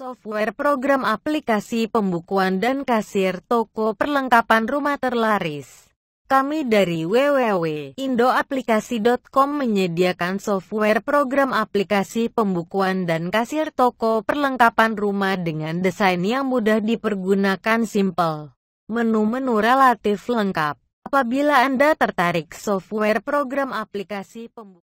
software program aplikasi pembukuan dan kasir toko perlengkapan rumah terlaris. Kami dari www.indoaplikasi.com menyediakan software program aplikasi pembukuan dan kasir toko perlengkapan rumah dengan desain yang mudah dipergunakan simple. Menu-menu relatif lengkap. Apabila Anda tertarik software program aplikasi pembukuan